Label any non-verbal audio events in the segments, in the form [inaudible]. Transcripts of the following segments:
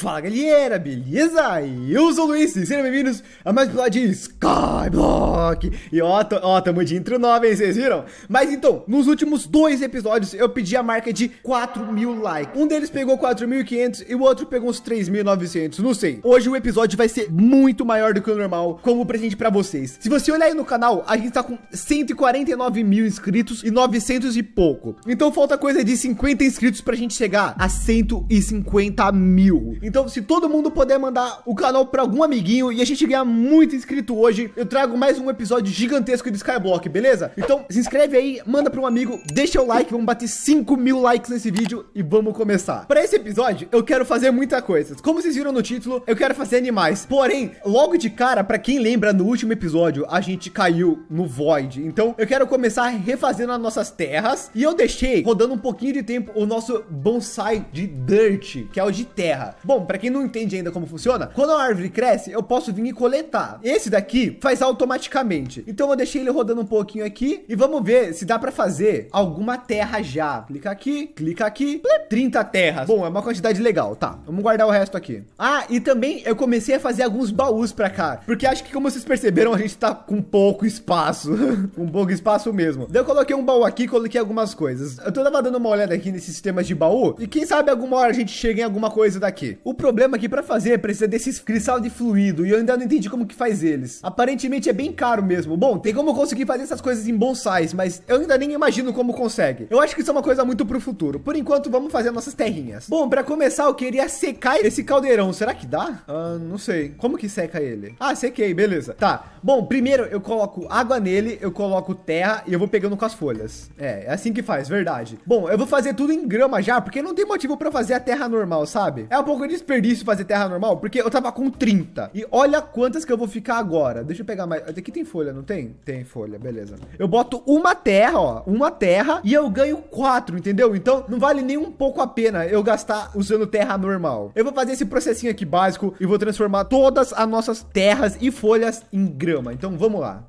Fala galera, beleza? Eu sou o Luiz e sejam bem-vindos a mais um episódio de Skyblock E ó, ó, tamo de intro 9, hein, vocês viram? Mas então, nos últimos dois episódios eu pedi a marca de 4 mil likes Um deles pegou 4.500 e o outro pegou uns 3.900, não sei Hoje o episódio vai ser muito maior do que o normal, como presente pra vocês Se você olhar aí no canal, a gente tá com 149 mil inscritos e 900 e pouco Então falta coisa de 50 inscritos pra gente chegar a 150 mil então, se todo mundo puder mandar o canal para algum amiguinho e a gente ganhar muito inscrito hoje, eu trago mais um episódio gigantesco de Skyblock, beleza? Então, se inscreve aí, manda para um amigo, deixa o like, vamos bater 5 mil likes nesse vídeo e vamos começar. Para esse episódio, eu quero fazer muita coisa. Como vocês viram no título, eu quero fazer animais. Porém, logo de cara, para quem lembra, no último episódio, a gente caiu no Void. Então, eu quero começar refazendo as nossas terras e eu deixei rodando um pouquinho de tempo o nosso bonsai de Dirt, que é o de terra. Bom, Bom, então, para quem não entende ainda como funciona, quando a árvore cresce, eu posso vir e coletar. Esse daqui faz automaticamente. Então eu deixei ele rodando um pouquinho aqui e vamos ver se dá para fazer alguma terra já. Clica aqui, clica aqui, 30 terras. Bom, é uma quantidade legal, tá? Vamos guardar o resto aqui. Ah, e também eu comecei a fazer alguns baús para cá, porque acho que como vocês perceberam, a gente tá com pouco espaço, um [laughs] pouco espaço mesmo. Daí eu coloquei um baú aqui, coloquei algumas coisas. Eu tava dando uma olhada aqui nesses sistemas de baú e quem sabe alguma hora a gente chega em alguma coisa daqui. O problema aqui para pra fazer é precisa desses cristal de fluido e eu ainda não entendi como que faz eles. Aparentemente é bem caro mesmo. Bom, tem como conseguir fazer essas coisas em bonsais, mas eu ainda nem imagino como consegue. Eu acho que isso é uma coisa muito pro futuro. Por enquanto, vamos fazer nossas terrinhas. Bom, pra começar, eu queria secar esse caldeirão. Será que dá? Ah, não sei. Como que seca ele? Ah, sequei, beleza. Tá. Bom, primeiro eu coloco água nele, eu coloco terra e eu vou pegando com as folhas. É, é assim que faz, verdade. Bom, eu vou fazer tudo em grama já, porque não tem motivo pra fazer a terra normal, sabe? É um pouco de desperdício fazer terra normal, porque eu tava com 30. E olha quantas que eu vou ficar agora. Deixa eu pegar mais. Aqui tem folha, não tem? Tem folha, beleza. Eu boto uma terra, ó. Uma terra e eu ganho quatro, entendeu? Então não vale nem um pouco a pena eu gastar usando terra normal. Eu vou fazer esse processinho aqui básico e vou transformar todas as nossas terras e folhas em grama. Então vamos lá.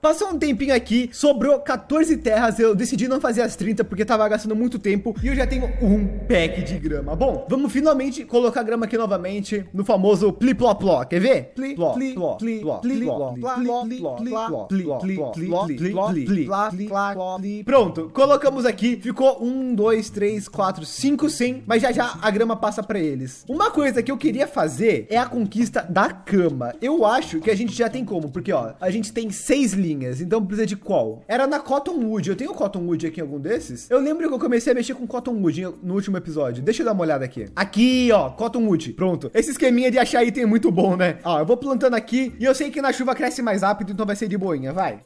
Passou um tempinho aqui, sobrou 14 terras, eu decidi não fazer as 30 porque tava gastando muito tempo e eu já tenho um pack de grama. Bom, vamos finalmente colocar grama aqui novamente no famoso pli pló pló, quer ver? Pli pló pló pli pló pli pló pli pló pli pló pli pló pli Pronto, colocamos aqui, ficou um, dois, três, quatro, cinco, cem, mas já já a grama passa para eles. Uma coisa que eu queria fazer é a conquista da cama. Eu acho que a gente já tem como, porque ó, a gente tem seis livros então precisa de qual? Era na Cottonwood. Eu tenho Cottonwood aqui em algum desses? Eu lembro que eu comecei a mexer com Cottonwood no último episódio. Deixa eu dar uma olhada aqui. Aqui, ó, Cottonwood. Pronto. Esse esqueminha de achar item é muito bom, né? Ó, eu vou plantando aqui e eu sei que na chuva cresce mais rápido, então vai ser de boinha, vai.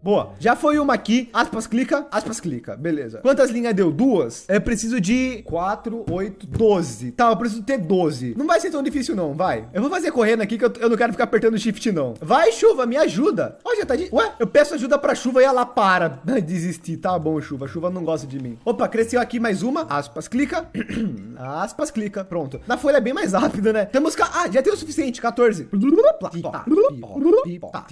Boa. Já foi uma aqui. Aspas clica, aspas clica. Beleza. Quantas linhas deu? Duas? É preciso de 4, 8, 12. Tá, eu preciso ter 12. Não vai ser tão difícil, não, vai. Eu vou fazer correndo aqui que eu, eu não quero ficar apertando shift, não. Vai, chuva, me ajuda. Ó, já tá de. Ué, eu peço ajuda pra chuva e ela para. Desistir. Tá bom, chuva. Chuva não gosta de mim. Opa, cresceu aqui mais uma. Aspas clica. aspas clica. Pronto. Na folha é bem mais rápido, né? Temos. Ca... Ah, já tem o suficiente. 14.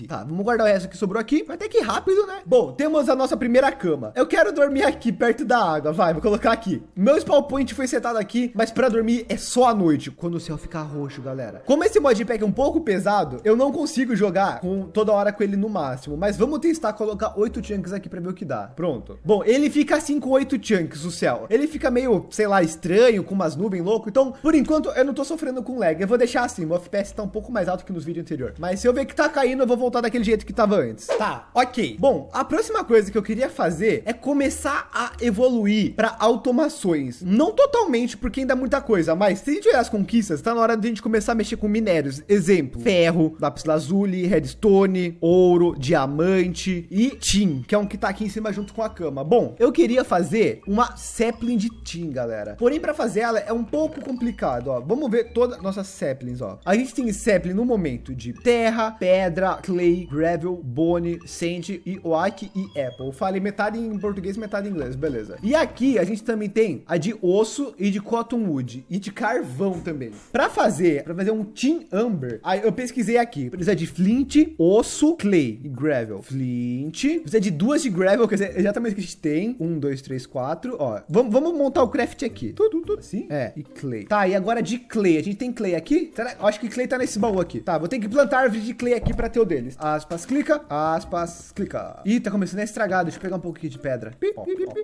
Tá, vamos guardar o resto que sobrou aqui. Vai ter que ir rápido rápido, né? Bom, temos a nossa primeira cama. Eu quero dormir aqui, perto da água. Vai, vou colocar aqui. Meu spawn point foi setado aqui, mas para dormir é só à noite, quando o céu ficar roxo, galera. Como esse modpack é um pouco pesado, eu não consigo jogar com toda hora com ele no máximo. Mas vamos testar colocar oito chunks aqui para ver o que dá. Pronto. Bom, ele fica assim com oito chunks, o céu. Ele fica meio, sei lá, estranho, com umas nuvens louco. Então, por enquanto, eu não tô sofrendo com lag. Eu vou deixar assim. o FPS tá um pouco mais alto que nos vídeos anteriores. Mas se eu ver que tá caindo, eu vou voltar daquele jeito que tava antes. Tá, ok bom, a próxima coisa que eu queria fazer é começar a evoluir para automações. Não totalmente, porque ainda é muita coisa, mas se a gente olhar as conquistas, tá na hora de a gente começar a mexer com minérios. Exemplo, ferro, lápis lazuli, redstone, ouro, diamante e tin, que é um que tá aqui em cima junto com a cama. Bom, eu queria fazer uma sapling de tin, galera. Porém, para fazer ela é um pouco complicado, ó. Vamos ver todas nossas saplings, ó. A gente tem sapling no momento de terra, pedra, clay, gravel, bone, sand, de Ioaki e Apple. falei metade em português, metade em inglês, beleza. E aqui a gente também tem a de osso e de cottonwood e de carvão também. Para fazer, para fazer um tin amber, aí eu pesquisei aqui. Precisa de flint, osso, clay e gravel. Flint, precisa de duas de gravel, quer dizer, exatamente o que a gente tem. Um, dois, três, quatro, ó. Vamos, montar o craft aqui. Tudo, tudo assim. É, e clay. Tá, e agora de clay. A gente tem clay aqui? Será? Acho que clay tá nesse baú aqui. Tá, vou ter que plantar árvore de clay aqui para ter o deles. Aspas, clica. Aspas, clica música. Ih, tá começando a estragar. Deixa eu pegar um pouquinho de pedra.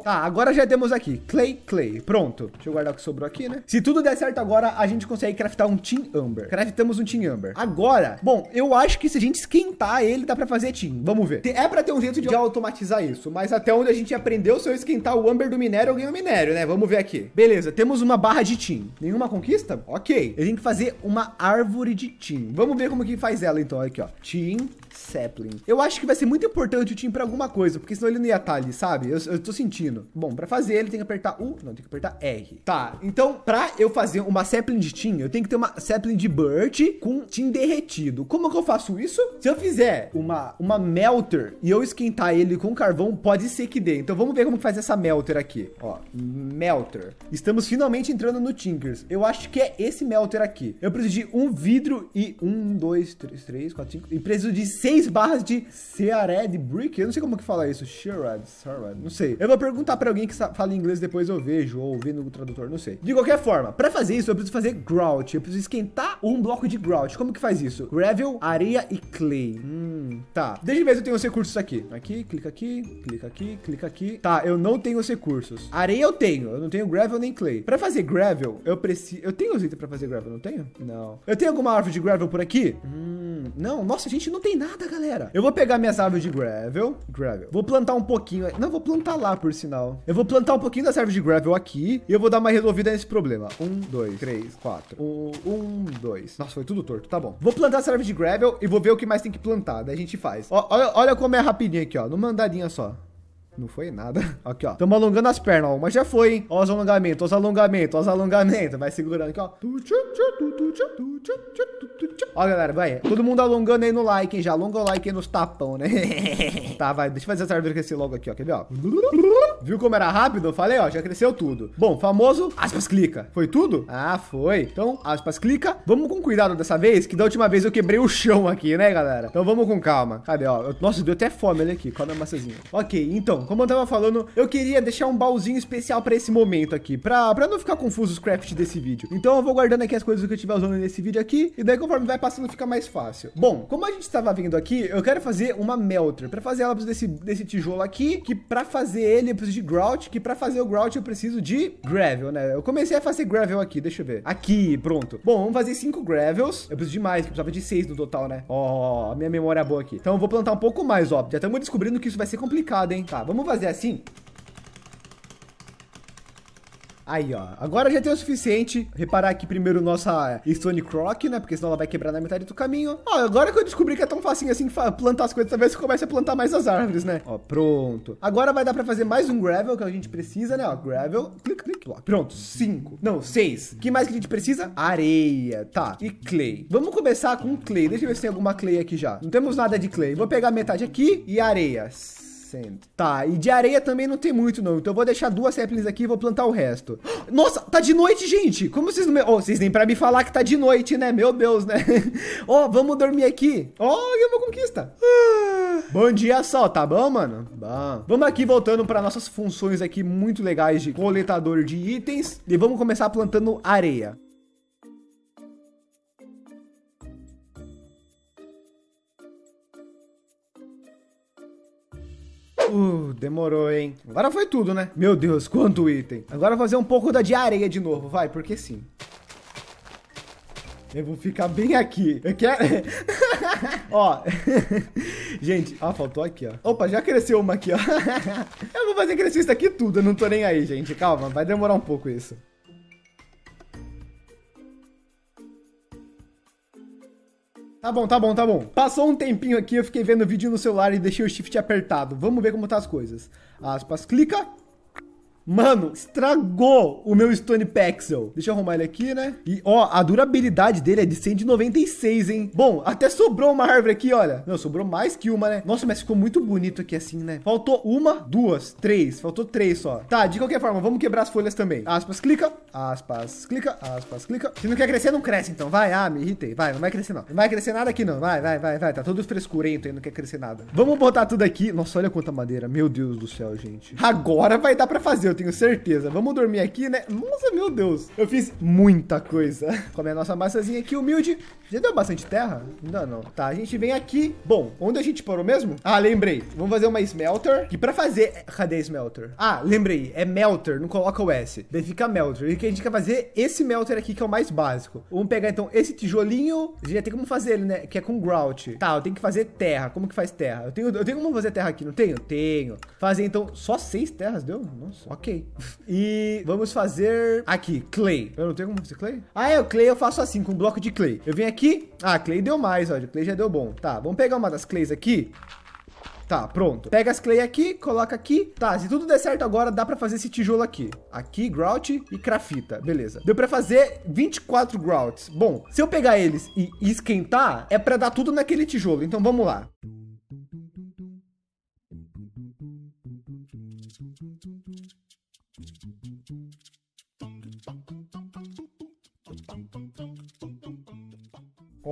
Tá, agora já temos aqui. Clay, clay. Pronto. Deixa eu guardar o que sobrou aqui, né? Se tudo der certo agora, a gente consegue craftar um tin Amber. Craftamos um tin Amber. Agora, bom, eu acho que se a gente esquentar ele, dá pra fazer tin. Vamos ver. É pra ter um jeito de automatizar isso, mas até onde a gente aprendeu, se eu esquentar o Amber do minério, eu ganho o minério, né? Vamos ver aqui. Beleza, temos uma barra de tin. Nenhuma conquista? Ok. Eu tenho que fazer uma árvore de tin. Vamos ver como que faz ela, então. Aqui, ó. Tin Sapling. Eu acho que vai ser muito importante o tim pra alguma coisa, porque senão ele não ia estar tá ali, sabe? Eu, eu tô sentindo. Bom, pra fazer ele tem que apertar U. Não, tem que apertar R. Tá, então pra eu fazer uma Sapling de Tim, eu tenho que ter uma Sapling de Burt com Tim derretido. Como que eu faço isso? Se eu fizer uma, uma Melter e eu esquentar ele com carvão, pode ser que dê. Então vamos ver como que faz essa Melter aqui. Ó, Melter. Estamos finalmente entrando no Tinkers. Eu acho que é esse Melter aqui. Eu preciso de um vidro e um, dois, três, três, quatro, cinco. E preciso de seis três barras de Seared Brick. Eu não sei como que fala isso. Seared, não sei. Eu vou perguntar pra alguém que fala inglês depois eu vejo, ou vendo no tradutor, não sei. De qualquer forma, pra fazer isso eu preciso fazer grout. Eu preciso esquentar um bloco de grout. Como que faz isso? Gravel, areia e clay. Hum, tá. Desde mesmo eu tenho os recursos aqui. Aqui, clica aqui, clica aqui, clica aqui. Tá, eu não tenho os recursos. Areia eu tenho, eu não tenho gravel nem clay. Pra fazer gravel, eu preciso... Eu tenho os itens pra fazer gravel, não tenho? Não. Eu tenho alguma árvore de gravel por aqui? Não, nossa, a gente não tem nada, galera. Eu vou pegar minhas árvores de gravel. Gravel. Vou plantar um pouquinho. Não, vou plantar lá, por sinal. Eu vou plantar um pouquinho das árvores de gravel aqui. E eu vou dar uma resolvida nesse problema. Um, dois, três, quatro. Um, um dois. Nossa, foi tudo torto. Tá bom. Vou plantar essa árvore de gravel e vou ver o que mais tem que plantar. Daí a gente faz. Ó, olha, olha como é rapidinho aqui, ó. Numa andadinha só. Não foi nada. [laughs] Aqui, ó. Estamos alongando as pernas, ó. Uma já foi, hein? Ó os alongamentos, ó os alongamentos, ó os alongamentos. Vai segurando aqui, ó. Ó, galera, vai. Todo mundo alongando aí no like, hein? Já alonga o like aí nos tapão, né? [laughs] tá, vai. Deixa eu fazer essa árvore crescer logo aqui, ó. Quer ver, ó? Viu como era rápido? Eu falei, ó. Já cresceu tudo. Bom, famoso, aspas clica. Foi tudo? Ah, foi. Então, aspas clica. Vamos com cuidado dessa vez, que da última vez eu quebrei o chão aqui, né, galera? Então, vamos com calma. Cadê, ó? Nossa, deu até fome ali aqui. Calma a massazinha. Ok, então como eu tava falando, eu queria deixar um baúzinho especial pra esse momento aqui, pra, pra não ficar confuso os crafts desse vídeo. Então eu vou guardando aqui as coisas que eu tiver usando nesse vídeo aqui, e daí conforme vai passando fica mais fácil. Bom, como a gente estava vindo aqui, eu quero fazer uma melter. Pra fazer ela eu preciso desse, desse tijolo aqui, que pra fazer ele eu preciso de grout, que pra fazer o grout eu preciso de gravel, né? Eu comecei a fazer gravel aqui, deixa eu ver. Aqui, pronto. Bom, vamos fazer cinco gravels. Eu preciso de mais, que precisava de seis no total, né? Ó, oh, minha memória é boa aqui. Então eu vou plantar um pouco mais, ó. Já estamos descobrindo que isso vai ser complicado, hein? Tá, vamos vamos fazer assim. Aí, ó. Agora já tem o suficiente. Reparar aqui primeiro nossa eh, Stone Croc, né? Porque senão ela vai quebrar na metade do caminho. Ó, agora que eu descobri que é tão facinho assim plantar as coisas, talvez eu comece a plantar mais as árvores, né? Ó, pronto. Agora vai dar pra fazer mais um gravel que a gente precisa, né? Ó, gravel. Clique, clique. ó. Pronto, cinco. Não, seis. O que mais que a gente precisa? Areia. Tá. E clay. Vamos começar com clay. Deixa eu ver se tem alguma clay aqui já. Não temos nada de clay. Vou pegar metade aqui e areias Tá, e de areia também não tem muito, não. Então eu vou deixar duas saplings aqui e vou plantar o resto. [gasps] Nossa, tá de noite, gente! Como vocês não... Me... Oh, vocês nem pra me falar que tá de noite, né? Meu Deus, né? Ó, [laughs] oh, vamos dormir aqui. Ó, oh, eu vou conquista. Ah. Bom dia só, tá bom, mano? Bom. Vamos aqui voltando para nossas funções aqui muito legais de coletador de itens. E vamos começar plantando areia. Uh, demorou, hein? Agora foi tudo, né? Meu Deus, quanto item. Agora fazer um pouco da areia de novo, vai, porque sim. Eu vou ficar bem aqui. Eu quero... [laughs] ó. [laughs] gente, ah, faltou aqui, ó. Opa, já cresceu uma aqui, ó. [laughs] eu vou fazer crescer isso aqui tudo, eu não tô nem aí, gente. Calma, vai demorar um pouco isso. Tá bom, tá bom, tá bom. Passou um tempinho aqui, eu fiquei vendo o vídeo no celular e deixei o shift apertado. Vamos ver como tá as coisas. Aspas, clica, Mano, estragou o meu Stone Pexel. Deixa eu arrumar ele aqui, né? E, ó, a durabilidade dele é de 196, hein? Bom, até sobrou uma árvore aqui, olha. Não, sobrou mais que uma, né? Nossa, mas ficou muito bonito aqui assim, né? Faltou uma, duas, três. Faltou três só. Tá, de qualquer forma, vamos quebrar as folhas também. Aspas, clica. Aspas, clica. Aspas, clica. Se não quer crescer, não cresce, então. Vai, ah, me irritei. Vai, não vai crescer, não. Não vai crescer nada aqui, não. Vai, vai, vai, vai. Tá todo frescurento aí, não quer crescer nada. Vamos botar tudo aqui. Nossa, olha quanta madeira. Meu Deus do céu, gente. Agora vai dar pra fazer eu tenho certeza. Vamos dormir aqui, né? Nossa, meu Deus. Eu fiz muita coisa. [laughs] Come a nossa massazinha aqui, humilde. Já deu bastante terra? Ainda não. Tá, a gente vem aqui. Bom, onde a gente parou mesmo? Ah, lembrei. Vamos fazer uma smelter. E pra fazer... Cadê smelter? Ah, lembrei. É melter, não coloca o S. Daí fica melter. E o que a gente quer fazer? Esse melter aqui, que é o mais básico. Vamos pegar, então, esse tijolinho. A gente já tem como fazer ele, né? Que é com grout. Tá, eu tenho que fazer terra. Como que faz terra? Eu tenho, eu tenho como fazer terra aqui, não tenho? Tenho. Fazer, então, só seis terras, deu? Nossa ok. e vamos fazer aqui, clay. Eu não tenho como fazer clay? Ah, é, o clay eu faço assim, com um bloco de clay. Eu venho aqui, ah, clay deu mais, olha, clay já deu bom. Tá, vamos pegar uma das clays aqui. Tá, pronto. Pega as clay aqui, coloca aqui. Tá, se tudo der certo agora, dá pra fazer esse tijolo aqui. Aqui, grout e crafita. Beleza. Deu pra fazer 24 grouts. Bom, se eu pegar eles e esquentar, é pra dar tudo naquele tijolo. Então, vamos lá.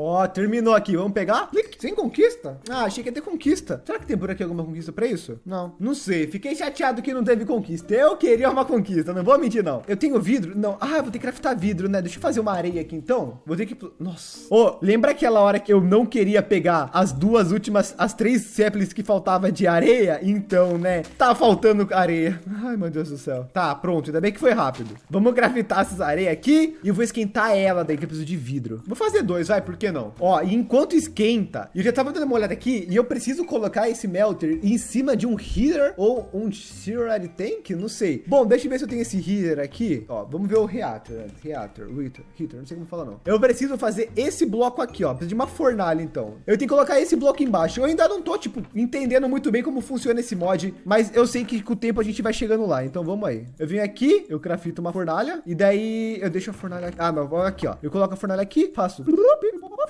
Ó, oh, terminou aqui. Vamos pegar? Clique. Sem conquista? Ah, achei que ia ter conquista. Será que tem por aqui alguma conquista pra isso? Não. Não sei. Fiquei chateado que não teve conquista. Eu queria uma conquista. Não vou mentir, não. Eu tenho vidro? Não. Ah, vou ter que craftar vidro, né? Deixa eu fazer uma areia aqui, então. Vou ter que... Nossa. Ô, oh, lembra aquela hora que eu não queria pegar as duas últimas... As três saplings que faltava de areia? Então, né? Tá faltando areia. Ai, meu Deus do céu. Tá, pronto. Ainda bem que foi rápido. Vamos craftar essas areias aqui. E eu vou esquentar ela daí, que eu preciso de vidro. Vou fazer dois, vai. Porque não? Ó, e enquanto esquenta, eu já tava dando uma olhada aqui e eu preciso colocar esse melter em cima de um heater ou um seared tank, não sei. Bom, deixa eu ver se eu tenho esse heater aqui. Ó, vamos ver o reactor, reactor, heater, heater, não sei como falar não. Eu preciso fazer esse bloco aqui, ó, preciso de uma fornalha então. Eu tenho que colocar esse bloco embaixo. Eu ainda não tô, tipo, entendendo muito bem como funciona esse mod, mas eu sei que com o tempo a gente vai chegando lá, então vamos aí. Eu venho aqui, eu crafito uma fornalha e daí eu deixo a fornalha... Ah, não, aqui, ó. Eu coloco a fornalha aqui, faço...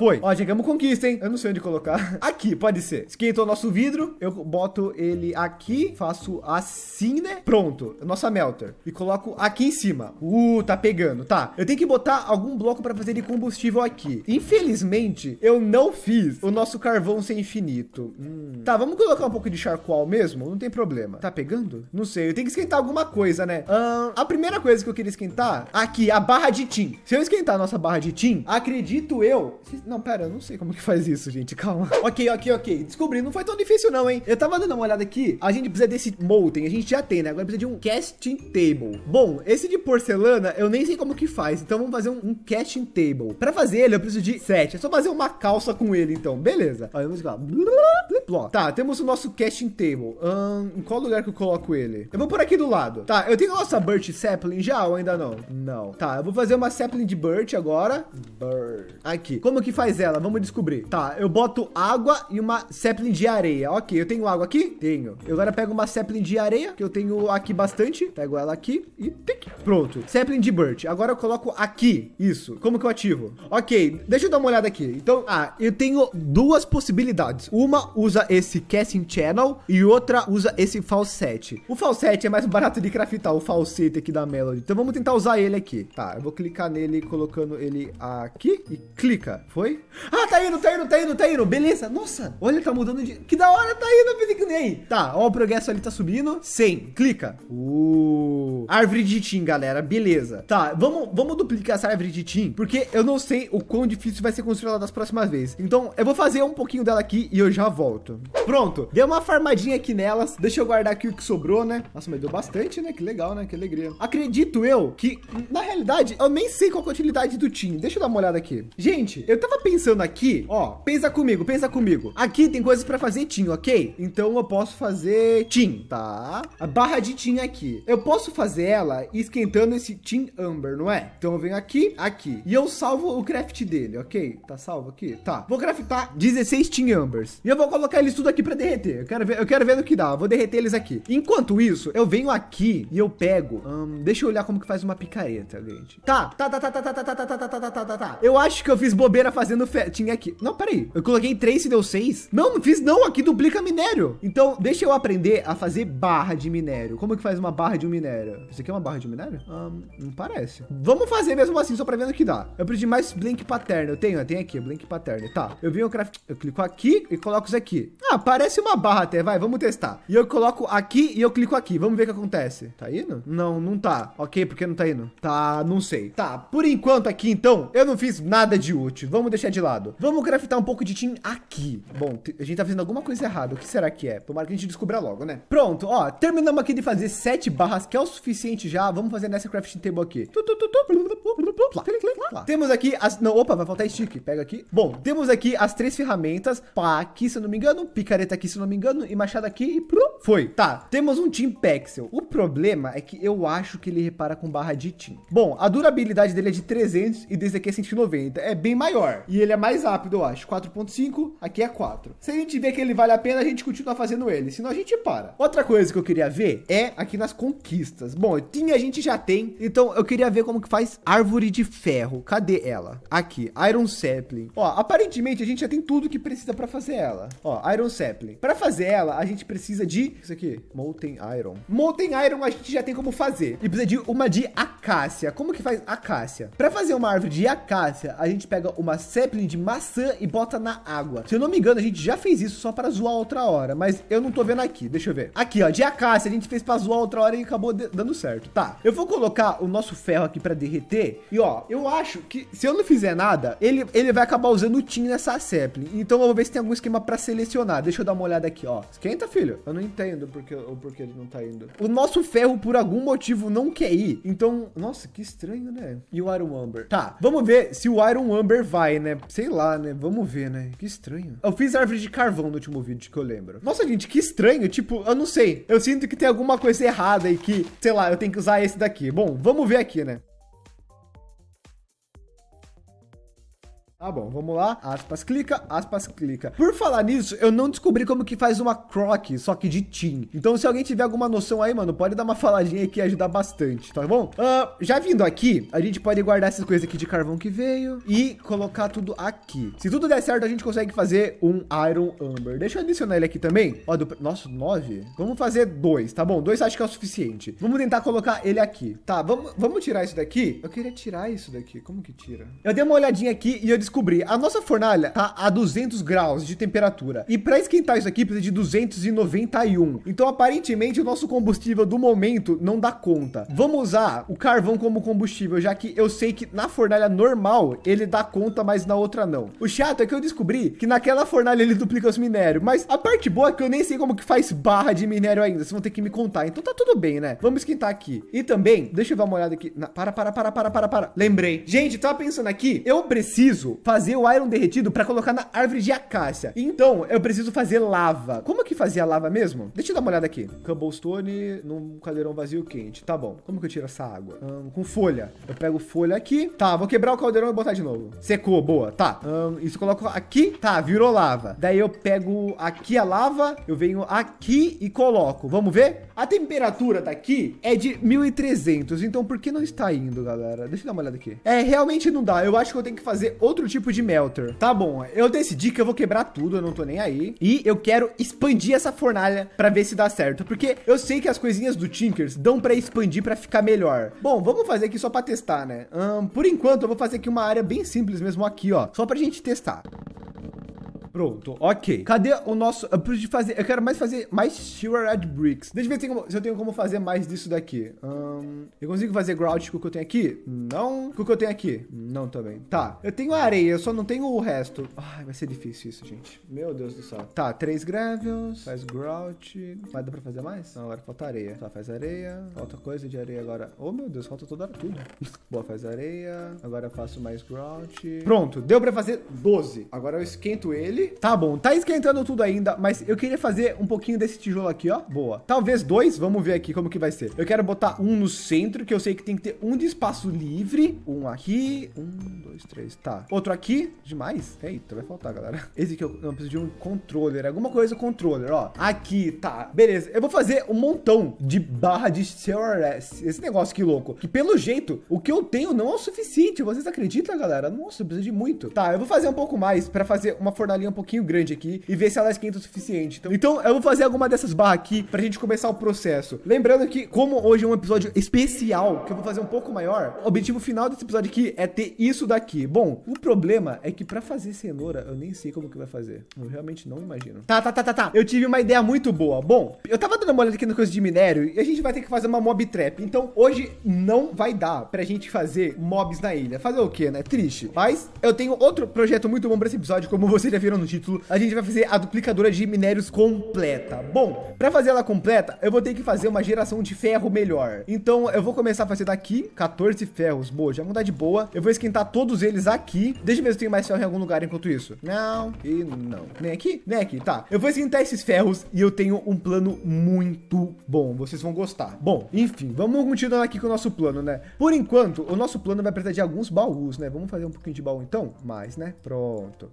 Foi. Ó, chegamos conquista, hein? Eu não sei onde colocar. [laughs] Aqui, pode ser. Esquentou o nosso vidro. Eu boto ele aqui. Faço assim, né? Pronto. Nossa melter. E coloco aqui em cima. Uh, tá pegando. Tá. Eu tenho que botar algum bloco para fazer de combustível aqui. Infelizmente, eu não fiz o nosso carvão ser infinito. Hum. Tá, vamos colocar um pouco de charcoal mesmo? Não tem problema. Tá pegando? Não sei. Eu tenho que esquentar alguma coisa, né? Hum, a primeira coisa que eu queria esquentar... Aqui, a barra de tin. Se eu esquentar a nossa barra de tin, acredito eu... Não, pera, eu não sei como que faz isso, gente. Calma. [laughs] Ok, ok, ok. Descobri, não foi tão difícil não, hein? Eu tava dando uma olhada aqui. A gente precisa desse molten, a gente já tem, né? Agora precisa de um casting table. Bom, esse de porcelana, eu nem sei como que faz. Então vamos fazer um, um casting table. Pra fazer ele, eu preciso de sete. É só fazer uma calça com ele, então. Beleza. Aí eu vou Tá, temos o nosso casting table. Hum, em qual lugar que eu coloco ele? Eu vou por aqui do lado. Tá, eu tenho a nossa Birch Sapling já ou ainda não? Não. Tá, eu vou fazer uma Sapling de Birch agora. Birch. Aqui. Como que faz? faz ela? Vamos descobrir. Tá, eu boto água e uma sapling de areia. Ok, eu tenho água aqui? Tenho. Eu agora pego uma sapling de areia, que eu tenho aqui bastante. Pego ela aqui e tic, pronto. Sapling de birch. Agora eu coloco aqui. Isso. Como que eu ativo? Ok, deixa eu dar uma olhada aqui. Então, ah, eu tenho duas possibilidades. Uma usa esse casting channel e outra usa esse falsete. O falsete é mais barato de craftar, o falsete aqui da Melody. Então vamos tentar usar ele aqui. Tá, eu vou clicar nele colocando ele aqui e clica. Foi? Ah, tá indo, tá indo, tá indo, tá indo. Beleza. Nossa, olha, tá mudando de... Que da hora, tá indo. Eu que nem... Tá, ó, o progresso ali tá subindo. 100. Clica. Uh, árvore de Tim, galera. Beleza. Tá, vamos, vamos duplicar essa árvore de Tim, porque eu não sei o quão difícil vai ser construir ela das próximas vezes. Então, eu vou fazer um pouquinho dela aqui e eu já volto. Pronto. Deu uma farmadinha aqui nelas. Deixa eu guardar aqui o que sobrou, né? Nossa, mas deu bastante, né? Que legal, né? Que alegria. Acredito eu que, na realidade, eu nem sei qual é a utilidade do Tim. Deixa eu dar uma olhada aqui. Gente, eu tava tava pensando aqui, ó, pensa comigo, pensa comigo. Aqui tem coisas para fazer Tim, ok? Então eu posso fazer Tim, tá? A barra de Tim aqui. Eu posso fazer ela esquentando esse Tim amber, não é? Então eu venho aqui, aqui. E eu salvo o craft dele, ok? Tá salvo aqui? Tá. Vou craftar 16 Tim ambers. E eu vou colocar eles tudo aqui para derreter. Eu quero ver, eu quero ver no que dá. Eu vou derreter eles aqui. Enquanto isso, eu venho aqui e eu pego... Hum, deixa eu olhar como que faz uma picareta, gente. Tá, tá, tá, tá, tá, tá, tá, tá, tá, tá, tá, tá, tá, tá. Eu acho que eu fiz bobeira fazendo tinha aqui. Não, peraí. Eu coloquei 3 e deu 6. Não, não fiz não. Aqui duplica minério. Então, deixa eu aprender a fazer barra de minério. Como que faz uma barra de um minério? Isso aqui é uma barra de minério? não parece. Vamos fazer mesmo assim, só pra ver no que dá. Eu preciso de mais blink paterno. Eu tenho, eu tenho aqui, blink paterno. Tá, eu venho, craft... eu clico aqui e coloco isso aqui. Ah, parece uma barra até, vai, vamos testar. E eu coloco aqui e eu clico aqui. Vamos ver o que acontece. Tá indo? Não, não tá. Ok, porque não tá indo? Tá, não sei. Tá, por enquanto aqui, então, eu não fiz nada de útil. Vamos vamos deixar de lado. Vamos craftar um pouco de tin aqui. Bom, a gente tá fazendo alguma coisa errada. O que será que é? Tomara que a gente descubra logo, né? Pronto, ó. Terminamos aqui de fazer sete barras, que é o suficiente já. Vamos fazer nessa crafting table aqui. Temos aqui as... Não, opa, vai faltar stick. Pega aqui. Bom, temos aqui as três ferramentas. Pá, aqui, se eu não me engano. Picareta aqui, se eu não me engano. E machado aqui. E foi. Tá, temos um tin Pexel. O problema é que eu acho que ele repara com barra de tin. Bom, a durabilidade dele é de 300 e desse aqui é 190. É bem maior. E ele é mais rápido, eu acho. 4.5, aqui é 4. Se a gente vê que ele vale a pena, a gente continua fazendo ele. Senão a gente para. Outra coisa que eu queria ver é aqui nas conquistas. Bom, tinha, a gente já tem. Então eu queria ver como que faz árvore de ferro. Cadê ela? Aqui, Iron Sapling. Ó, aparentemente a gente já tem tudo que precisa para fazer ela. Ó, Iron Sapling. Para fazer ela, a gente precisa de... Isso aqui, Molten Iron. Molten Iron a gente já tem como fazer. E precisa de uma de acácia. Como que faz acácia? Para fazer uma árvore de acácia, a gente pega uma Zeppelin de maçã e bota na água. Se eu não me engano, a gente já fez isso só para zoar outra hora, mas eu não tô vendo aqui. Deixa eu ver. Aqui, ó, de acácia, a gente fez para zoar outra hora e acabou dando certo. Tá, eu vou colocar o nosso ferro aqui para derreter. E, ó, eu acho que se eu não fizer nada, ele, ele vai acabar usando o tin nessa Zeppelin. Então eu vou ver se tem algum esquema para selecionar. Deixa eu dar uma olhada aqui, ó. Esquenta, filho. Eu não entendo porque, o porquê ele não tá indo. O nosso ferro, por algum motivo, não quer ir. Então, nossa, que estranho, né? E o Iron Amber. Tá, vamos ver se o Iron Amber vai, né? Sei lá, né? Vamos ver, né? Que estranho. Eu fiz árvore de carvão no último vídeo que eu lembro. Nossa, gente, que estranho. Tipo, eu não sei. Eu sinto que tem alguma coisa errada e que, sei lá, eu tenho que usar esse daqui. Bom, vamos ver aqui, né? Tá bom, vamos lá. Aspas, clica, aspas, clica. Por falar nisso, eu não descobri como que faz uma croc, só que de tim Então, se alguém tiver alguma noção aí, mano, pode dar uma faladinha aí que ajuda bastante, tá bom? Uh, já vindo aqui, a gente pode guardar essas coisas aqui de carvão que veio e colocar tudo aqui. Se tudo der certo, a gente consegue fazer um Iron Amber. Deixa eu adicionar ele aqui também. Ó, do... Nossa, nove? Vamos fazer dois, tá bom? Dois acho que é o suficiente. Vamos tentar colocar ele aqui. Tá, vamos, vamos tirar isso daqui? Eu queria tirar isso daqui. Como que tira? Eu dei uma olhadinha aqui e eu descobri descobrir. A nossa fornalha tá a 200 graus de temperatura. E para esquentar isso aqui, precisa de 291. Então, aparentemente, o nosso combustível do momento não dá conta. Vamos usar o carvão como combustível, já que eu sei que na fornalha normal ele dá conta, mas na outra não. O chato é que eu descobri que naquela fornalha ele duplica os minérios. Mas a parte boa é que eu nem sei como que faz barra de minério ainda. Vocês vão ter que me contar. Então tá tudo bem, né? Vamos esquentar aqui. E também, deixa eu dar uma olhada aqui. Na, para, para, para, para, para, para. Lembrei. Gente, tava pensando aqui, eu preciso fazer o iron derretido para colocar na árvore de acácia. Então, eu preciso fazer lava. Como que fazia lava mesmo? Deixa eu dar uma olhada aqui. Cobblestone num caldeirão vazio quente. Tá bom. Como que eu tiro essa água? com folha. Eu pego folha aqui. Tá, vou quebrar o caldeirão e botar de novo. Secou, boa. Tá. isso eu coloco aqui. Tá, virou lava. Daí eu pego aqui a lava. Eu venho aqui e coloco. Vamos ver? A temperatura daqui é de 1300. Então, por que não está indo, galera? Deixa eu dar uma olhada aqui. É, realmente não dá. Eu acho que eu tenho que fazer outro tipo de melter. Tá bom, eu decidi que eu vou quebrar tudo, eu não tô nem aí. E eu quero expandir essa fornalha pra ver se dá certo. Porque eu sei que as coisinhas do Tinkers dão pra expandir pra ficar melhor. Bom, vamos fazer aqui só pra testar, né? por enquanto, eu vou fazer aqui uma área bem simples mesmo aqui, ó. Só pra gente testar. Pronto, ok. Cadê o nosso... Eu preciso de fazer... Eu quero mais fazer mais Shiverad Bricks. Deixa eu ver se, como, se eu tenho como fazer mais disso daqui. Hum, eu consigo fazer grout com o que eu tenho aqui? Não. Com o que eu tenho aqui? Não também. Tá, eu tenho areia, eu só não tenho o resto. Ai, vai ser difícil isso, gente. Meu Deus do céu. Tá, três gravels, faz grout. Vai dar pra fazer mais? Não, agora falta areia. Tá, faz areia. Falta coisa de areia agora. Oh, meu Deus, falta toda hora tudo. [laughs] Boa, faz areia. Agora eu faço mais grout. Pronto, deu pra fazer 12. Agora eu esquento ele ele. Tá bom, tá esquentando tudo ainda, mas eu queria fazer um pouquinho desse tijolo aqui, ó. Boa. Talvez dois, vamos ver aqui como que vai ser. Eu quero botar um no centro, que eu sei que tem que ter um de espaço livre. Um aqui, um, dois, três, tá. Outro aqui, demais. Eita, vai faltar, galera. Esse aqui eu não preciso de um controller, alguma coisa controller, ó. Aqui, tá. Beleza, eu vou fazer um montão de barra de CRS. Esse negócio que louco. Que pelo jeito, o que eu tenho não é o suficiente. Vocês acreditam, galera? Nossa, eu preciso de muito. Tá, eu vou fazer um pouco mais pra fazer uma fornalhinha um pouquinho grande aqui e ver se ela é esquenta o suficiente. Então, então eu vou fazer alguma dessas barras aqui pra gente começar o processo. Lembrando que, como hoje é um episódio especial, que eu vou fazer um pouco maior, o objetivo final desse episódio aqui é ter isso daqui. Bom, o problema é que pra fazer cenoura, eu nem sei como que vai fazer. Eu realmente não imagino. Tá, tá, tá, tá, tá. Eu tive uma ideia muito boa. Bom, eu tava dando uma olhada aqui na coisa de minério e a gente vai ter que fazer uma mob trap. Então, hoje não vai dar pra gente fazer mobs na ilha. Fazer o quê, né? Triste. Mas eu tenho outro projeto muito bom pra esse episódio, como vocês já viram no título, a gente vai fazer a duplicadora de minérios completa. Bom, para fazer ela completa, eu vou ter que fazer uma geração de ferro melhor. Então, eu vou começar a fazer daqui, 14 ferros, boa, já mudar de boa. Eu vou esquentar todos eles aqui. Deixa eu ver se tenho mais ferro em algum lugar enquanto isso. Não, e não. Nem aqui, nem aqui, tá. Eu vou esquentar esses ferros e eu tenho um plano muito bom. Vocês vão gostar. Bom, enfim, vamos continuar aqui com o nosso plano, né? Por enquanto, o nosso plano vai precisar de alguns baús, né? Vamos fazer um pouquinho de baú então? Mais, né? Pronto.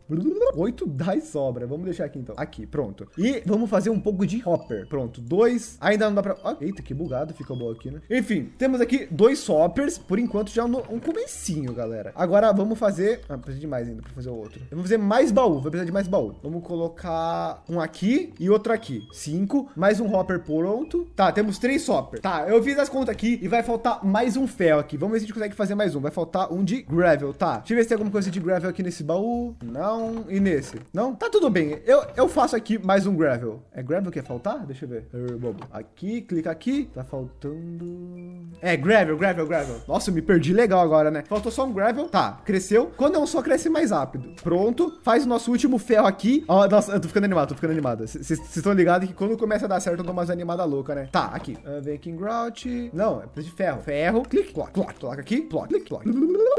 Oito dá e sobra. Vamos deixar aqui então. Aqui, pronto. E vamos fazer um pouco de hopper. Pronto, dois. Ainda não dá pra... Ah, eita, que bugado ficou bom aqui, né? Enfim, temos aqui dois hoppers. Por enquanto já no... um comecinho, galera. Agora vamos fazer... Ah, precisa de mais ainda pra fazer outro. Vamos fazer mais baú. Vai precisar de mais baú. Vamos colocar um aqui e outro aqui. Cinco. Mais um hopper pronto. Tá, temos três hoppers. Tá, eu fiz as contas aqui e vai faltar mais um fel aqui. Vamos ver se a gente consegue fazer mais um. Vai faltar um de gravel, tá? Deixa eu ver se tem alguma coisa de gravel aqui nesse baú. Não. E nesse? Não? Tá tudo bem. Eu, eu faço aqui mais um gravel. É gravel que ia faltar? Deixa eu ver. É, é aqui, clica aqui. Tá faltando... É, gravel, gravel, gravel. Nossa, eu me perdi legal agora, né? Faltou só um gravel. Tá, cresceu. Quando é um só, cresce mais rápido. Pronto. Faz o nosso último ferro aqui. Ó, oh, nossa, eu tô ficando animado, tô ficando animado. Vocês estão ligados que quando começa a dar certo, eu tô mais animada louca, né? Tá, aqui. Uh, vem grout. Não, é preciso de ferro. Ferro, clique, clock, clock, coloca aqui, clock, clique, clock.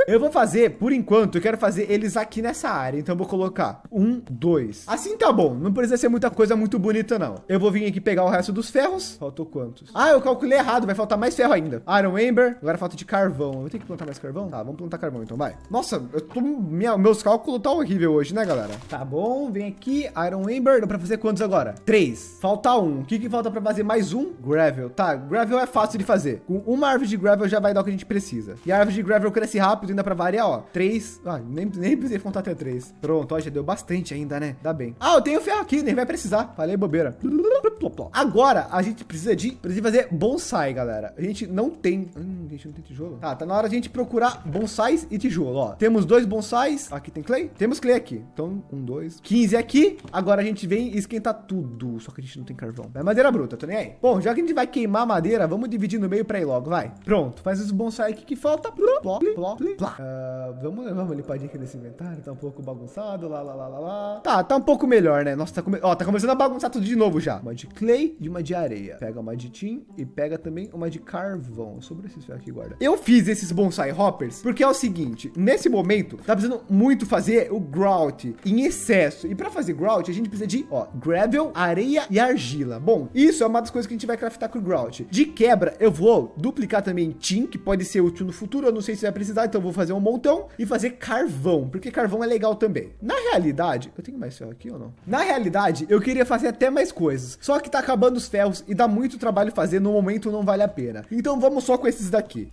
Eu vou fazer, por enquanto, eu quero fazer eles aqui nessa área. Então eu vou colocar um dois. Assim tá bom. Não precisa ser muita coisa muito bonita, não. Eu vou vir aqui pegar o resto dos ferros. Faltou quantos? Ah, eu calculei errado. Vai faltar mais ferro ainda. Iron Amber. Agora falta de carvão. Eu vou ter que plantar mais carvão? Tá, vamos plantar carvão então, vai. Nossa, eu tô... Minha, meus cálculos tá horrível hoje, né, galera? Tá bom, vem aqui. Iron Amber. Dá pra fazer quantos agora? Três. Falta um. O que que falta pra fazer mais um? Gravel. Tá, gravel é fácil de fazer. Com uma árvore de gravel já vai dar o que a gente precisa. E a árvore de gravel cresce rápido, ainda pra variar, ó. Três. Ah, nem, nem precisei contar até três. Pronto, ó, já deu bastante gente ainda, né? Dá bem. Ah, eu tenho ferro aqui, nem vai precisar. Falei bobeira. Agora, a gente precisa de... Precisa fazer bonsai, galera. A gente não tem... Hum, a gente não tem tijolo. Tá, tá na hora de a gente procurar bonsais e tijolo, ó. Temos dois bonsais. Aqui tem clay? Temos clay aqui. Então, um, dois, quinze aqui. Agora a gente vem esquentar tudo. Só que a gente não tem carvão. É madeira bruta, tô nem aí. Bom, já que a gente vai queimar madeira, vamos dividir no meio pra ir logo, vai. Pronto, faz os bonsai aqui que falta. Uh, vamos levar uma limpadinha aqui nesse inventário. Tá um pouco bagunçado, lá, lá, lá, lá, lá. Tá, tá um pouco melhor, né? Nossa, tá, come... Ó, tá começando a bagunçar tudo de novo já. Uma de clay e uma de areia. Pega uma de tin e pega também uma de carvão. É sobre esses ferros aqui, guarda. Eu fiz esses bonsai hoppers porque é o seguinte. Nesse momento, tá precisando muito fazer o grout em excesso. E pra fazer grout, a gente precisa de, ó, gravel, areia e argila. Bom, isso é uma das coisas que a gente vai craftar com o grout. De quebra, eu vou duplicar também tin, que pode ser útil no futuro. Eu não sei se vai precisar, então vou fazer um montão. E fazer carvão, porque carvão é legal também. Na realidade, eu tenho mais ferro aqui ou não? Na realidade, eu queria fazer até mais coisas. Só que tá acabando os ferros e dá muito trabalho fazer. No momento não vale a pena. Então vamos só com esses daqui.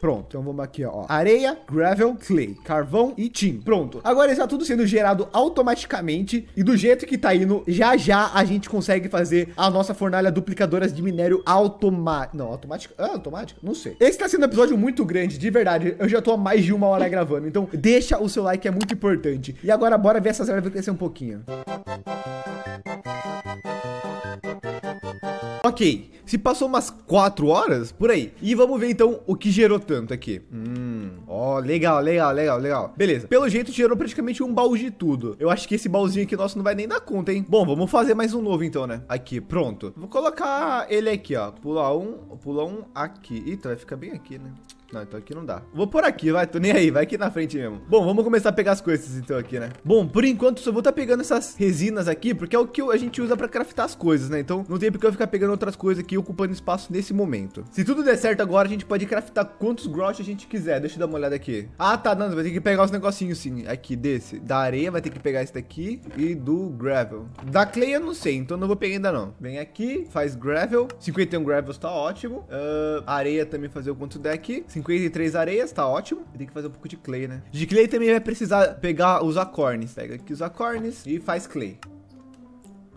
Pronto. Então vamos aqui, ó. Areia, gravel, clay, carvão e tin. Pronto. Agora está tudo sendo gerado automaticamente. E do jeito que tá indo, já já a gente consegue fazer a nossa fornalha duplicadoras de minério automático. Não, automático. Ah, automático? Não sei. Esse tá sendo um episódio muito grande, de verdade. Eu já tô há mais de uma hora gravando. Então deixa o seu like, é muito importante. E agora bora ver essas árvores crescer um pouquinho. Ok, se passou umas 4 horas, por aí. E vamos ver então o que gerou tanto aqui. Hum, ó, legal, legal, legal, legal. Beleza, pelo jeito gerou praticamente um baú de tudo. Eu acho que esse baúzinho aqui nosso não vai nem dar conta, hein? Bom, vamos fazer mais um novo então, né? Aqui, pronto. Vou colocar ele aqui, ó. Pula um, pula um aqui. Eita, então vai ficar bem aqui, né? Não, então aqui não dá. Vou por aqui, vai, tô nem aí, vai aqui na frente mesmo. Bom, vamos começar a pegar as coisas então aqui, né? Bom, por enquanto só vou estar tá pegando essas resinas aqui, porque é o que a gente usa pra craftar as coisas, né? Então não tem porque eu ficar pegando outras coisas aqui, ocupando espaço nesse momento. Se tudo der certo agora, a gente pode craftar quantos grosh a gente quiser. Deixa eu dar uma olhada aqui. Ah, tá, não, vai ter que pegar os negocinhos sim. Aqui, desse. Da areia, vai ter que pegar esse daqui e do gravel. Da clay eu não sei, então não vou pegar ainda não. Vem aqui, faz gravel. 51 gravels tá ótimo. Uh, areia também fazer o quanto der aqui. 53 areias, tá ótimo. Tem que fazer um pouco de clay, né? De clay também vai precisar pegar os acornes. Pega aqui os acornes e faz clay.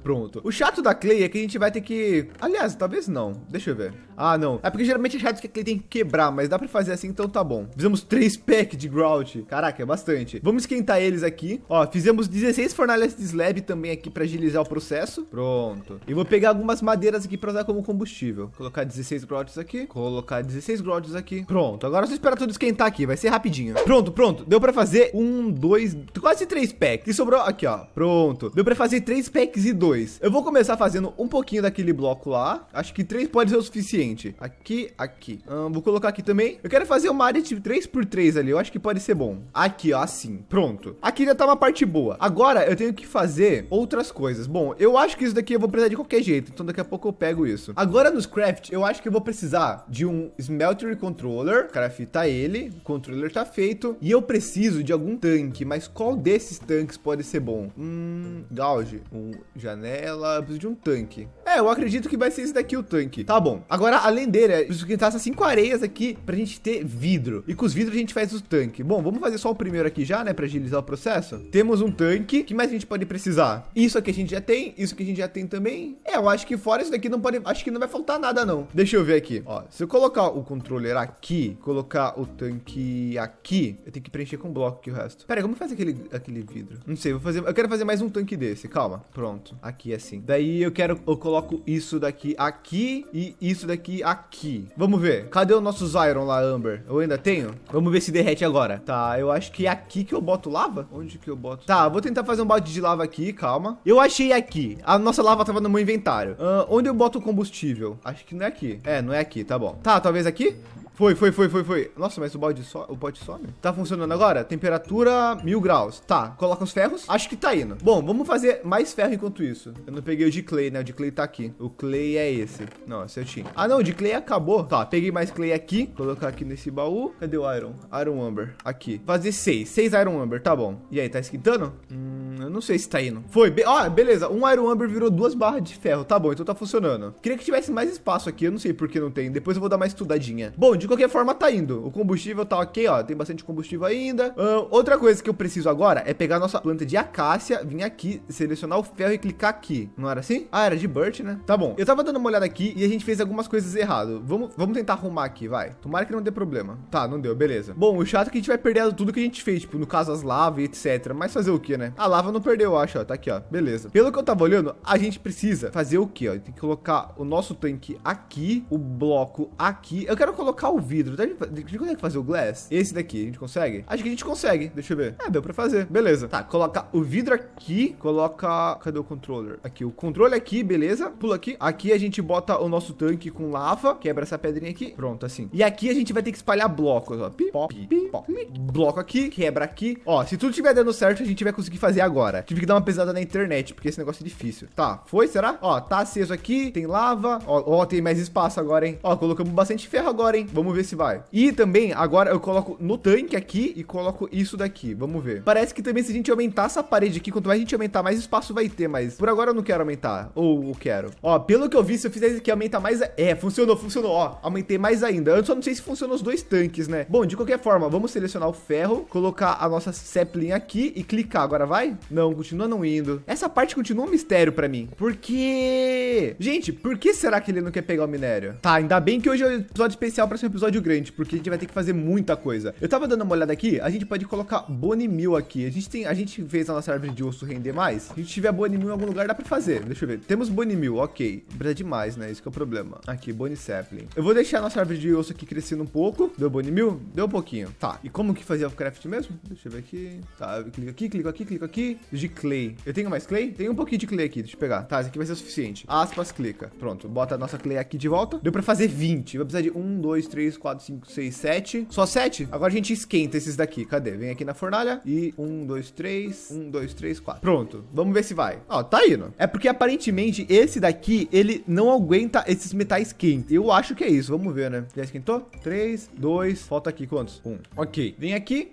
Pronto. O chato da clay é que a gente vai ter que... Aliás, talvez não. Deixa eu ver. Ah, não. É porque geralmente é chato que ele tem que quebrar, mas dá pra fazer assim, então tá bom. Fizemos três [laughs] packs de grout. Caraca, é bastante. Vamos esquentar eles aqui. Ó, fizemos 16 fornalhas de slab também aqui pra agilizar o processo. Pronto. E vou pegar algumas madeiras aqui pra usar como combustível. Colocar 16 grouts aqui. Colocar 16 grouts aqui. Pronto. Agora só esperar tudo esquentar aqui. Vai ser rapidinho. Pronto, pronto. Deu pra fazer um, dois, quase três packs. E sobrou aqui, ó. Pronto. Deu pra fazer três packs e dois. Eu vou começar fazendo um pouquinho daquele bloco lá. Acho que três pode ser o suficiente. Aqui, aqui. Hum, vou colocar aqui também. Eu quero fazer uma área de 3x3 ali. Eu acho que pode ser bom. Aqui, ó, assim. Pronto. Aqui já tá uma parte boa. Agora eu tenho que fazer outras coisas. Bom, eu acho que isso daqui eu vou precisar de qualquer jeito. Então daqui a pouco eu pego isso. Agora nos craft, eu acho que eu vou precisar de um smelter controller. Craftar ele. O controller tá feito. E eu preciso de algum tanque. Mas qual desses tanques pode ser bom? Hum, gauge. Um, janela. Eu preciso de um tanque. É, eu acredito que vai ser esse daqui o tanque. Tá bom. Agora Tá além dele. é, preciso que tá essas cinco areias aqui pra gente ter vidro. E com os vidros a gente faz o tanque. Bom, vamos fazer só o primeiro aqui já, né? Pra agilizar o processo. Temos um tanque. O que mais a gente pode precisar? Isso aqui a gente já tem. Isso que a gente já tem também. É, eu acho que fora isso daqui não pode... Acho que não vai faltar nada, não. Deixa eu ver aqui. Ó, se eu colocar o controller aqui, colocar o tanque aqui, eu tenho que preencher com bloco aqui o resto. Pera aí, como faz aquele, aquele vidro? Não sei, vou fazer... Eu quero fazer mais um tanque desse. Calma. Pronto. Aqui, é assim. Daí eu quero... Eu coloco isso daqui aqui e isso daqui aqui, aqui. Vamos ver. Cadê o nosso Zyron lá, Amber? Eu ainda tenho? Vamos ver se derrete agora. Tá, eu acho que é aqui que eu boto lava. Onde que eu boto? Tá, vou tentar fazer um balde de lava aqui, calma. Eu achei aqui. A nossa lava tava no meu inventário. Uh, onde eu boto o combustível? Acho que não é aqui. É, não é aqui, tá bom. Tá, talvez aqui? Foi, foi, foi, foi, foi. Nossa, mas o balde so o bote some? Tá funcionando agora? Temperatura mil graus. Tá, coloca os ferros. Acho que tá indo. Bom, vamos fazer mais ferro enquanto isso. Eu não peguei o de clay, né? O de clay tá aqui. O clay é esse. Não, esse eu é tinha. Ah, não, o de clay acabou. Tá, peguei mais clay aqui. Colocar aqui nesse baú. Cadê o iron? Iron amber. Aqui. Fazer seis. Seis iron amber, tá bom. E aí, tá esquentando? Hum eu não sei se tá indo. Foi, be ah, beleza, um Iron Amber virou duas barras de ferro, tá bom, então tá funcionando. Queria que tivesse mais espaço aqui, eu não sei por que não tem, depois eu vou dar uma estudadinha. Bom, de qualquer forma tá indo, o combustível tá ok, ó, tem bastante combustível ainda. Uh, outra coisa que eu preciso agora é pegar a nossa planta de acácia, vir aqui, selecionar o ferro e clicar aqui, não era assim? Ah, era de birch, né? Tá bom, eu tava dando uma olhada aqui e a gente fez algumas coisas errado. Vamos, vamos tentar arrumar aqui, vai. Tomara que não dê problema. Tá, não deu, beleza. Bom, o chato é que a gente vai perder tudo que a gente fez, tipo, no caso as lavas e etc. Mas fazer o que, né? A lava não perdeu, eu acho, ó. Tá aqui, ó. Beleza. Pelo que eu tava olhando, a gente precisa fazer o quê, ó? Tem que colocar o nosso tanque aqui, o bloco aqui. Eu quero colocar o vidro. Tá? A gente consegue fazer o glass? Esse daqui, a gente consegue? Acho que a gente consegue. Deixa eu ver. É, deu pra fazer. Beleza. Tá, coloca o vidro aqui. Coloca... Cadê o controller? Aqui, o controle aqui, beleza. Pula aqui. Aqui a gente bota o nosso tanque com lava. Quebra essa pedrinha aqui. Pronto, assim. E aqui a gente vai ter que espalhar blocos, ó. Pi, pop, pi, pop. Bloco aqui, quebra aqui. Ó, se tudo tiver dando certo, a gente vai conseguir fazer agora agora. Tive que dar uma pesada na internet, porque esse negócio é difícil. Tá, foi, será? Ó, tá aceso aqui, tem lava. Ó, ó tem mais espaço agora, hein? Ó, colocamos bastante ferro agora, hein? Vamos ver se vai. E também, agora eu coloco no tanque aqui e coloco isso daqui. Vamos ver. Parece que também se a gente aumentar essa parede aqui, quanto mais a gente aumentar, mais espaço vai ter, mas por agora eu não quero aumentar. Ou eu quero. Ó, pelo que eu vi, se eu fizer isso aqui, aumenta mais... É, funcionou, funcionou. Ó, aumentei mais ainda. Eu só não sei se funcionou os dois tanques, né? Bom, de qualquer forma, vamos selecionar o ferro, colocar a nossa Zeppelin aqui e clicar. Agora vai? Não, continua não indo. Essa parte continua um mistério para mim. Por quê? Gente, por que será que ele não quer pegar o minério? Tá, ainda bem que hoje é um episódio especial para ser um episódio grande, porque a gente vai ter que fazer muita coisa. Eu tava dando uma olhada aqui, a gente pode colocar Bone mil aqui. A gente tem, a gente fez a nossa árvore de osso render mais. Se a gente tiver Bone mil em algum lugar, dá pra fazer. Deixa eu ver. Temos Bone mil, ok. Precisa demais, né? Isso que é o problema. Aqui, Bone Sapling. Eu vou deixar a nossa árvore de osso aqui crescendo um pouco. Deu Bone mil, Deu um pouquinho. Tá, e como que fazia o craft mesmo? Deixa eu ver aqui. Tá, clica aqui, clica aqui, clica aqui de clay. Eu tenho mais clay? tem um pouquinho de clay aqui, deixa eu pegar. Tá, isso aqui vai ser o suficiente. Aspas, clica. Pronto, bota a nossa clay aqui de volta. Deu pra fazer 20. Vai precisar de 1, 2, 3, 4, 5, 6, 7. Só 7? Agora a gente esquenta esses daqui. Cadê? Vem aqui na fornalha. E 1, 2, 3, 1, 2, 3, 4. Pronto, vamos ver se vai. Ó, tá indo. É porque aparentemente esse daqui, ele não aguenta esses metais quentes. Eu acho que é isso, vamos ver, né? Já esquentou? 3, 2, falta aqui quantos? 1. Ok, vem aqui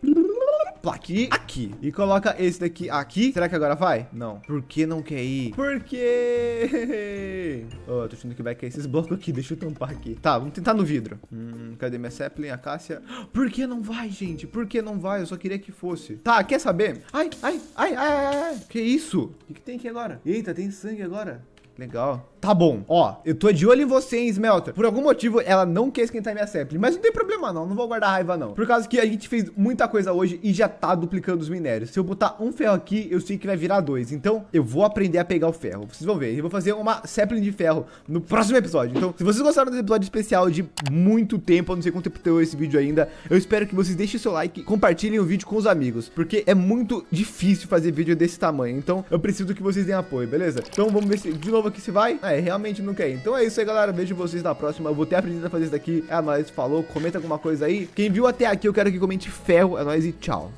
aqui aqui. E coloca esse daqui aqui. Será que agora vai? Não. Por que não quer ir? Por quê? Oh, [laughs] tô achando que vai cair esses blocos aqui. Deixa eu tampar aqui. Tá, vamos tentar no vidro. Hum, cadê minha Zeppelin, a Cássia? [gasps] Por que não vai, gente? Por que não vai? Eu só queria que fosse. Tá, quer saber? Ai, ai, ai, ai, ai. ai. Que isso? O que, que tem aqui agora? Eita, tem sangue agora. Legal. Tá bom. Ó, eu tô de olho em você, hein, Smelter. Por algum motivo, ela não quer esquentar minha Zeppelin. Mas não tem problema, não. Não vou guardar raiva, não. Por causa que a gente fez muita coisa hoje e já tá duplicando os minérios. Se eu botar um ferro aqui, eu sei que vai virar dois. Então, eu vou aprender a pegar o ferro. Vocês vão ver. Eu vou fazer uma Zeppelin de ferro no próximo episódio. Então, se vocês gostaram desse episódio especial de muito tempo, eu não sei quanto tempo deu esse vídeo ainda, eu espero que vocês deixem seu like, compartilhem o vídeo com os amigos, porque é muito difícil fazer vídeo desse tamanho. Então, eu preciso que vocês deem apoio, beleza? Então, vamos ver se de novo que se vai? Ah, é, realmente não quer. Então é isso aí, galera. Vejo vocês na próxima. Eu vou ter aprendido a fazer isso daqui. É nóis, falou. Comenta alguma coisa aí. Quem viu até aqui, eu quero que comente ferro. É nóis e tchau.